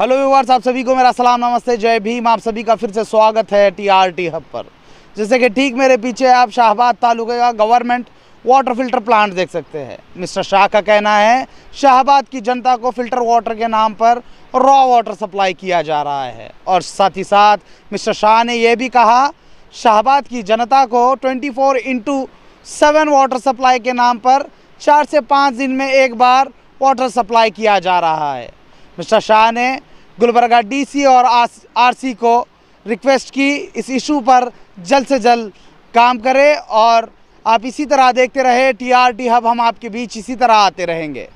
hello viewers आप सभी को मेरा सलाम नमस्ते जय भीम आप सभी का फिर से स्वागत है टीआरटी हब पर जैसे कि ठीक मेरे पीछे आप शाहबाद तालुके का गवर्नमेंट वाटर फिल्टर प्लांट देख सकते हैं मिस्टर शाह का कहना है शाहबाद की जनता को फिल्टर वाटर के नाम पर रॉ वाटर सप्लाई किया जा रहा है और साथ ही साथ मिस्टर शाह ने यह भी कहा शाहबाद की जनता को twenty four into seven water supply के नाम पर चार से पाँच दिन में एक बार वाटर सप्लाई किया जा रहा है मिस्टर शाह ने गुलबर्गा डीसी और आरसी को रिक्वेस्ट की इस इशू पर जल्द से जल्द काम करें और आप इसी तरह देखते रहे टीआरटी हब हम आपके बीच इसी तरह आते रहेंगे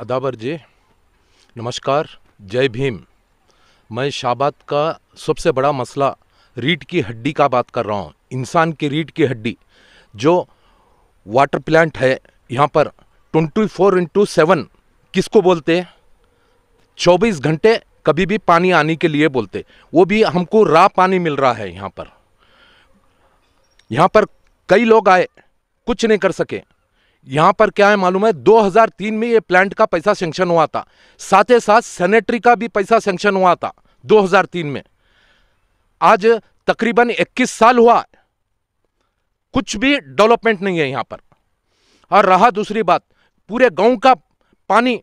अदाबर जी नमस्कार जय भीम मैं शाबाद का सबसे बड़ा मसला रीट की हड्डी का बात कर रहा हूँ इंसान की रीट की हड्डी जो वाटर प्लांट है यहाँ पर 24 फोर इंटू सेवन किसको बोलते हैं चौबीस घंटे कभी भी पानी आने के लिए बोलते वो भी हमको रा पानी मिल रहा है यहाँ पर यहाँ पर कई लोग आए कुछ नहीं कर सके यहाँ पर क्या है मालूम है 2003 में ये प्लांट का पैसा सेंक्शन हुआ था साथ ही साथ सेनेटरी का भी पैसा सेंक्शन हुआ था 2003 में आज तकरीबन 21 साल हुआ कुछ भी डेवलपमेंट नहीं है यहाँ पर और रहा दूसरी बात पूरे गांव का पानी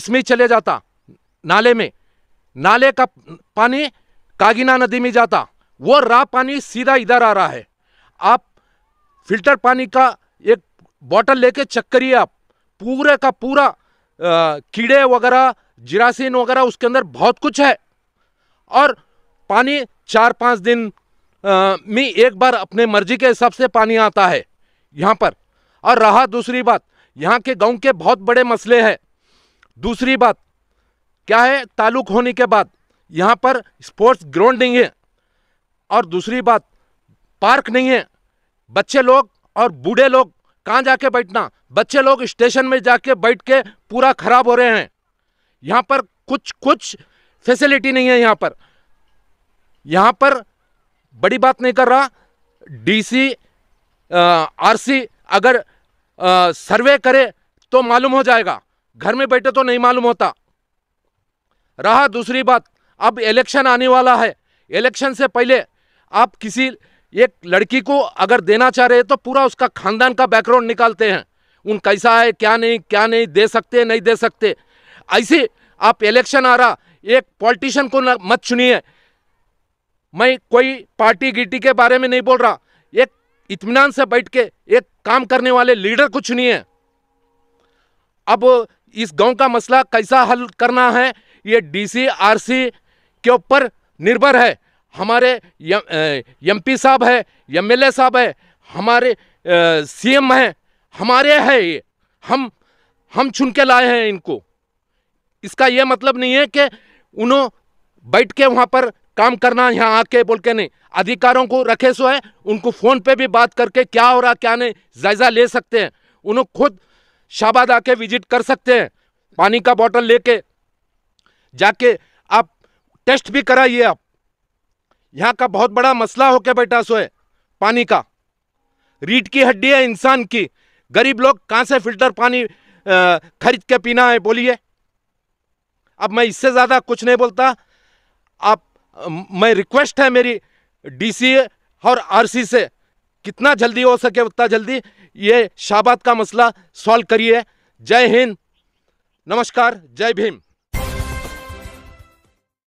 इसमें ही चले जाता नाले में नाले का पानी कागिना नदी में जाता वो रा पानी सीधा इधर आ रहा है आप फिल्टर पानी का एक बॉटल लेके चेक करिए आप पूरे का पूरा आ, कीड़े वगैरह जिरासीन वगैरह उसके अंदर बहुत कुछ है और पानी चार पाँच दिन आ, में एक बार अपने मर्जी के हिसाब से पानी आता है यहाँ पर और रहा दूसरी बात यहाँ के गांव के बहुत बड़े मसले हैं दूसरी बात क्या है ताल्लुक होने के बाद यहाँ पर स्पोर्ट्स ग्राउंड नहीं है और दूसरी बात पार्क नहीं है बच्चे लोग और बूढ़े लोग कहाँ जाके बैठना बच्चे लोग स्टेशन में जाके बैठ के पूरा खराब हो रहे हैं यहाँ पर कुछ कुछ फैसिलिटी नहीं है यहाँ पर यहाँ पर बड़ी बात नहीं कर रहा डीसी आरसी अगर आ, सर्वे करे तो मालूम हो जाएगा घर में बैठे तो नहीं मालूम होता रहा दूसरी बात अब इलेक्शन आने वाला है इलेक्शन से पहले आप किसी एक लड़की को अगर देना चाह रहे तो पूरा उसका खानदान का बैकग्राउंड निकालते हैं उन कैसा है क्या नहीं क्या नहीं दे सकते नहीं दे सकते ऐसे आप इलेक्शन आ रहा एक पॉलिटिशियन को मत चुनिए मैं कोई पार्टी गिटी के बारे में नहीं बोल रहा एक इतमान से बैठ के एक काम करने वाले लीडर को चुनिए अब इस गांव का मसला कैसा हल करना है ये आरसी के ऊपर निर्भर है हमारे एम पी साहब है एम एल ए साहब है हमारे सी एम हमारे है ये हम हम चुन के लाए हैं इनको इसका ये मतलब नहीं है कि उन्हों बैठ के वहाँ पर काम करना यहाँ आके बोल के नहीं अधिकारों को रखे सो है उनको फ़ोन पे भी बात करके क्या हो रहा क्या नहीं जायज़ा ले सकते हैं उन्हों खुद शाबाद आके विजिट कर सकते हैं पानी का बॉटल लेके जाके आप टेस्ट भी कराइए आप यहाँ का बहुत बड़ा मसला होके बैठा बेटा सोए पानी का रीढ़ की हड्डी है इंसान की गरीब लोग कहाँ से फिल्टर पानी खरीद के पीना है बोलिए अब मैं इससे ज़्यादा कुछ नहीं बोलता आप मैं रिक्वेस्ट है मेरी डीसी और आरसी से कितना जल्दी हो सके उतना जल्दी ये शाबाद का मसला सॉल्व करिए जय हिंद नमस्कार जय भीम